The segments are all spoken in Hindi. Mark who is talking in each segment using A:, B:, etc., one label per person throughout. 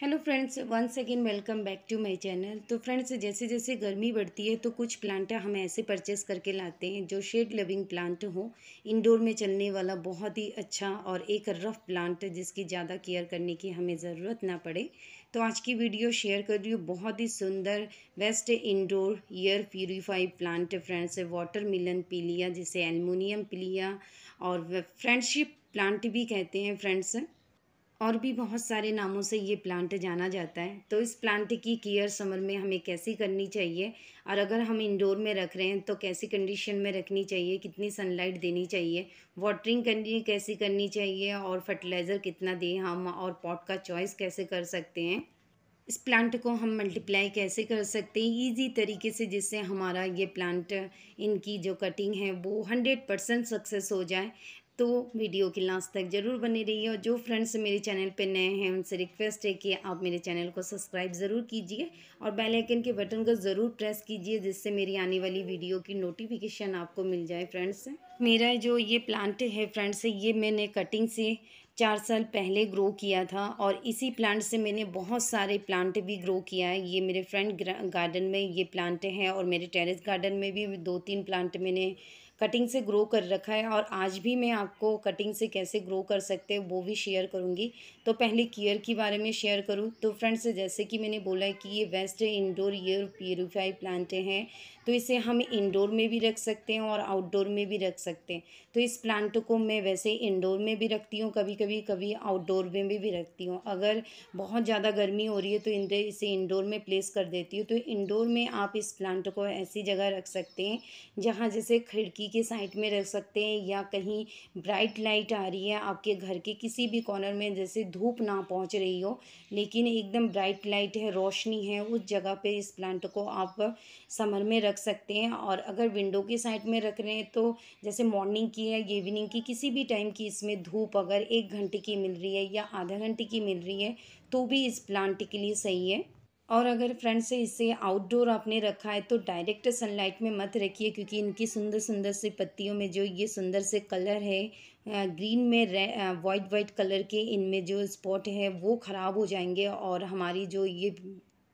A: hello friends once again welcome back to my channel तो फ्रेंड्स जैसे जैसे गर्मी बढ़ती है तो कुछ प्लांट हम ऐसे परचेस करके लाते हैं जो शेड लविंग प्लांट हो इंडोर में चलने वाला बहुत ही अच्छा और एक रफ़ प्लांट जिसकी ज़्यादा केयर करने की हमें ज़रूरत ना पड़े तो आज की वीडियो शेयर कर रही हूँ बहुत ही सुंदर best indoor air purify plant friends watermelon pilea जिसे एलमोनियम पीलिया और फ्रेंडशिप प्लांट भी कहते हैं फ्रेंड्स और भी बहुत सारे नामों से ये प्लांट जाना जाता है तो इस प्लांट की केयर समर में हमें कैसी करनी चाहिए और अगर हम इंडोर में रख रहे हैं तो कैसी कंडीशन में रखनी चाहिए कितनी सनलाइट देनी चाहिए वाटरिंग करनी कैसी करनी चाहिए और फर्टिलाइज़र कितना दें हम और पॉट का चॉइस कैसे कर सकते हैं इस प्लांट को हम मल्टीप्लाई कैसे कर सकते हैं इजी तरीके से जिससे हमारा ये प्लांट इनकी जो कटिंग है वो हंड्रेड परसेंट सक्सेस हो जाए तो वीडियो के लास्ट तक ज़रूर बने रहिए और जो फ्रेंड्स मेरे चैनल पे नए हैं उनसे रिक्वेस्ट है कि आप मेरे चैनल को सब्सक्राइब ज़रूर कीजिए और बेल आइकन के बटन को ज़रूर प्रेस कीजिए जिससे मेरी आने वाली वीडियो की नोटिफिकेशन आपको मिल जाए फ्रेंड्स मेरा जो ये प्लांट है फ्रेंड्स ये मैंने कटिंग से चार साल पहले ग्रो किया था और इसी प्लांट से मैंने बहुत सारे प्लांट भी ग्रो किया है ये मेरे फ्रेंड गार्डन में ये प्लांट हैं और मेरे टेरेस गार्डन में भी दो तीन प्लांट मैंने कटिंग से ग्रो कर रखा है और आज भी मैं आपको कटिंग से कैसे ग्रो कर सकते हैं वो भी शेयर करूँगी तो पहले कीयर के बारे में शेयर करूँ तो फ्रेंड्स जैसे कि मैंने बोला है कि ये best indoor air purify plant हैं तो इसे हम इंडोर में भी रख सकते हैं और आउटडोर में भी रख सकते हैं तो इस प्लांट को मैं वैसे इंडोर में भी रखती हूँ कभी कभी कभी आउटडोर में भी, भी रखती हूँ अगर बहुत ज़्यादा गर्मी हो रही है तो इसे इंडोर में प्लेस कर देती हूँ तो इंडोर में आप इस प्लांट को ऐसी जगह रख सकते हैं जहाँ जैसे खिड़की के साइड में रख सकते हैं या कहीं ब्राइट लाइट आ रही है आपके घर के किसी भी कॉर्नर में जैसे धूप ना पहुँच रही हो लेकिन एकदम ब्राइट लाइट है रोशनी है उस जगह पर इस प्लांट को आप समर में रख रख सकते हैं और अगर विंडो के साइड में रख रहे हैं तो जैसे मॉर्निंग की या इवनिंग की किसी भी टाइम की इसमें धूप अगर एक घंटे की मिल रही है या आधा घंटे की मिल रही है तो भी इस प्लांट के लिए सही है और अगर फ्रेंड से इसे आउटडोर आपने रखा है तो डायरेक्ट सनलाइट में मत रखिए क्योंकि इनकी सुंदर सुंदर से पत्तियों में जो ये सुंदर से कलर है ग्रीन में रे वाइट वाइट कलर के इनमें जो स्पॉट है वो ख़राब हो जाएंगे और हमारी जो ये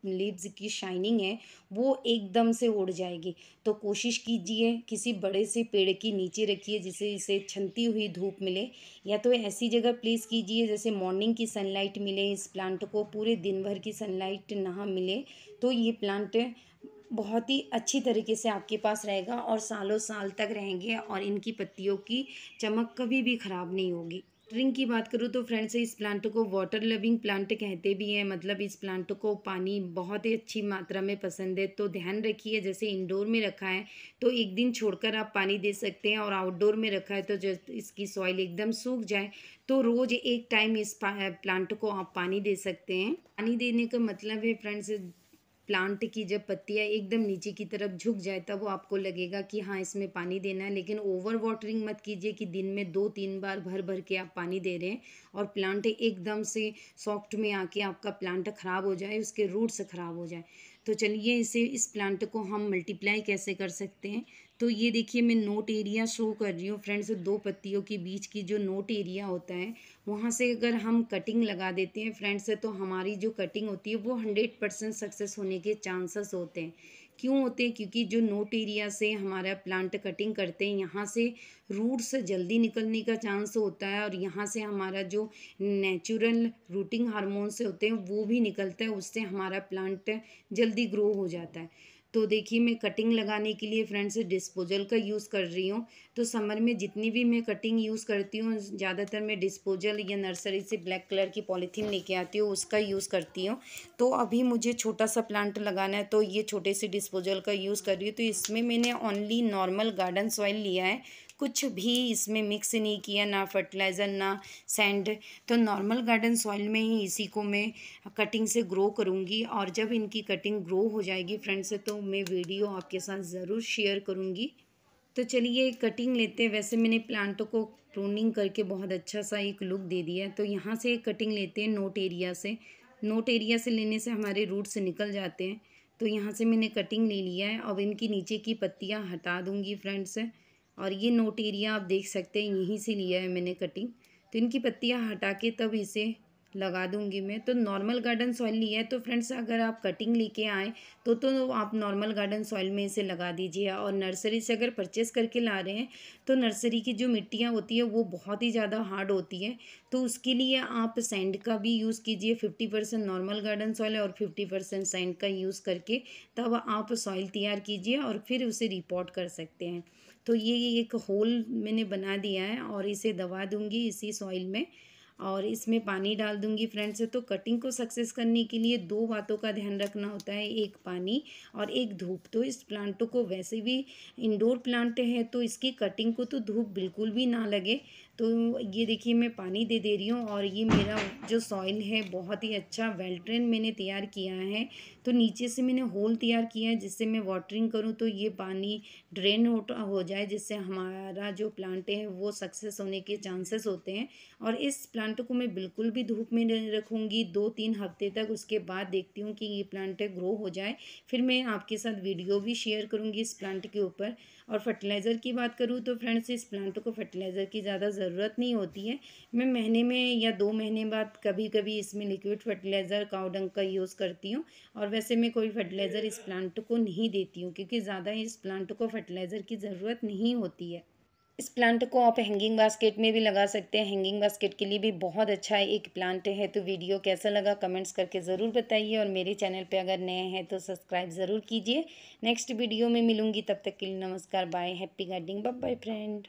A: लिप्स की शाइनिंग है वो एकदम से उड़ जाएगी तो कोशिश कीजिए किसी बड़े से पेड़ के नीचे रखिए जिसे इसे छनती हुई धूप मिले या तो ऐसी जगह प्लेस कीजिए जैसे मॉर्निंग की सनलाइट मिले इस प्लांट को पूरे दिन भर की सनलाइट ना मिले तो ये प्लांट बहुत ही अच्छी तरीके से आपके पास रहेगा और सालों साल तक रहेंगे और इनकी पत्तियों की चमक कभी भी ख़राब नहीं होगी वाटरिंग की बात करूँ तो फ्रेंड्स इस प्लांट को वाटर लविंग प्लांट कहते भी हैं मतलब इस प्लांट को पानी बहुत ही अच्छी मात्रा में पसंद है तो ध्यान रखिए जैसे इंडोर में रखा है तो एक दिन छोड़कर आप पानी दे सकते हैं और आउटडोर में रखा है तो जब इसकी सॉइल एकदम सूख जाए तो रोज़ एक टाइम इस प्लांट को आप पानी दे सकते हैं पानी देने का मतलब है फ्रेंड्स प्लांट की जब पत्तियाँ एकदम नीचे की तरफ झुक जाए तब वो आपको लगेगा कि हाँ इसमें पानी देना है लेकिन ओवर वाटरिंग मत कीजिए कि दिन में दो तीन बार भर भर के आप पानी दे रहे हैं और प्लांट एकदम से सॉफ्ट में आके आपका प्लांट ख़राब हो जाए उसके रूट्स ख़राब हो जाए तो चलिए इसे इस प्लांट को हम मल्टीप्लाई कैसे कर सकते हैं तो ये देखिए मैं नोट एरिया शो कर रही हूँ फ्रेंड्स दो पत्तियों के बीच की जो नोट एरिया होता है वहाँ से अगर हम कटिंग लगा देते हैं फ्रेंड्स तो हमारी जो कटिंग होती है वो हंड्रेड परसेंट सक्सेस होने के चांसेस होते हैं क्यों होते हैं क्योंकि जो नोट एरिया से हमारा प्लांट कटिंग करते हैं यहाँ से रूट्स जल्दी निकलने का चांस होता है और यहाँ से हमारा जो नेचुरल रूटिंग हारमोन्स होते हैं वो भी निकलता है उससे हमारा प्लांट जल्दी ग्रो हो जाता है तो देखिए मैं कटिंग लगाने के लिए फ्रेंड्स डिस्पोजल का यूज़ कर रही हूँ तो समर में जितनी भी मैं कटिंग यूज़ करती हूँ ज़्यादातर मैं डिस्पोजल या नर्सरी से ब्लैक कलर की पॉलीथीन लेके आती हूँ उसका यूज़ करती हूँ तो अभी मुझे छोटा सा प्लांट लगाना है तो ये छोटे से डिस्पोजल का यूज़ कर रही हूँ तो इसमें मैंने ओनली नॉर्मल गार्डन सॉइल लिया है कुछ भी इसमें मिक्स नहीं किया ना फर्टिलाइज़र ना सैंड तो नॉर्मल गार्डन सॉइल में ही इसी को मैं कटिंग से ग्रो करूँगी और जब इनकी कटिंग ग्रो हो जाएगी फ्रेंड से तो मैं वीडियो आपके साथ ज़रूर शेयर करूँगी तो चलिए कटिंग लेते हैं वैसे मैंने प्लांटों को प्रूनिंग करके बहुत अच्छा सा एक लुक दे दिया है तो यहाँ से कटिंग लेते हैं नोट एरिया से नोट एरिया से लेने से हमारे रूट से निकल जाते हैं तो यहाँ से मैंने कटिंग ले लिया है अब इनकी नीचे की पत्तियाँ हटा दूँगी फ्रेंड्स और ये नोट एरिया आप देख सकते हैं यहीं से लिया है मैंने कटिंग तो इनकी पत्तियाँ हटा के तब इसे लगा दूंगी मैं तो नॉर्मल गार्डन सॉइल लिया है तो फ्रेंड्स अगर आप कटिंग लेके आए तो तो आप नॉर्मल गार्डन सॉइल में इसे लगा दीजिए और नर्सरी से अगर परचेस करके ला रहे हैं तो नर्सरी की जो मिट्टियाँ होती है वो बहुत ही ज़्यादा हार्ड होती है तो उसके लिए आप सैंड का भी यूज़ कीजिए fifty percent normal garden soil और फिफ्टी परसेंट सैंड का यूज़ करके तब आप सॉइल तैयार कीजिए और फिर उसे रिपोर्ट कर सकते हैं तो ये एक होल मैंने बना दिया है और इसे दबा दूँगी इसी सॉइल में और इसमें पानी डाल दूंगी फ्रेंड्स तो कटिंग को सक्सेस करने के लिए दो बातों का ध्यान रखना होता है एक पानी और एक धूप तो इस प्लांटों को वैसे भी इंडोर प्लांट है तो इसकी कटिंग को तो धूप बिल्कुल भी ना लगे तो ये देखिए मैं पानी दे दे रही हूँ और ये मेरा जो सॉइल है बहुत ही अच्छा वेल्ट्रेन मैंने तैयार किया है तो नीचे से मैंने होल तैयार किया है जिससे मैं वाटरिंग करूँ तो ये पानी ड्रेन हो जाए जिससे हमारा जो प्लांट है वो सक्सेस होने के चांसेस होते हैं और इस प्लांट को मैं बिल्कुल भी धूप में नहीं रखूँगी दो तीन हफ्ते तक उसके बाद देखती हूँ कि ये प्लांट ग्रो हो जाए फिर मैं आपके साथ वीडियो भी शेयर करूँगी इस प्लांट के ऊपर और फर्टिलाइज़र की बात करूँ तो फ्रेंड्स इस प्लांट को फर्टिलाइज़र की ज़्यादा ज़रूरत नहीं होती है मैं महीने में या दो महीने बाद कभी कभी इसमें लिक्विड फर्टिलाइज़र काउडंग का यूज़ करती हूँ और वैसे मैं कोई फर्टिलाइज़र इस प्लांट को नहीं देती हूँ क्योंकि ज़्यादा इस प्लांट को फर्टिलाइज़र की ज़रूरत नहीं होती है इस प्लांट को आप हैंगिंग बास्केट में भी लगा सकते हैं हैंगिंग बास्केट के लिए भी बहुत अच्छा एक प्लांट है तो वीडियो कैसा लगा कमेंट्स करके ज़रूर बताइए और मेरे चैनल पे अगर नए हैं तो सब्सक्राइब ज़रूर कीजिए नेक्स्ट वीडियो में मिलूंगी तब तक के लिए नमस्कार bye happy gardening bye friend